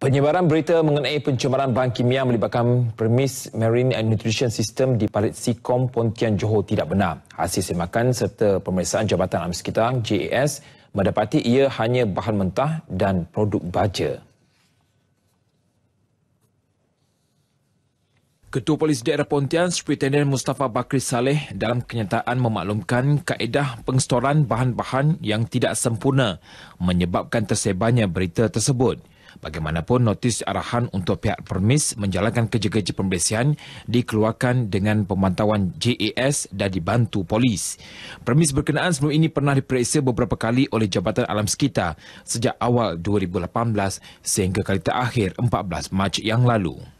Penyebaran berita mengenai pencemaran bahan kimia melibatkan premis Marine and Nutrition System di Parit Sikom, Pontian, Johor tidak benar. Hasil semakan serta pemeriksaan Jabatan Alam Sekitar, JAS, mendapati ia hanya bahan mentah dan produk baja. Ketua Polis Daerah Pontian, Superintendent Mustafa Bakri Saleh dalam kenyataan memaklumkan kaedah pengstoran bahan-bahan yang tidak sempurna menyebabkan tersebarnya berita tersebut. Bagaimanapun, notis arahan untuk pihak permis menjalankan kerja-kerja pembersihan dikeluarkan dengan pemantauan JAS dan dibantu polis. Permis berkenaan sebelum ini pernah diperiksa beberapa kali oleh Jabatan Alam Sekitar sejak awal 2018 sehingga kali terakhir 14 Mac yang lalu.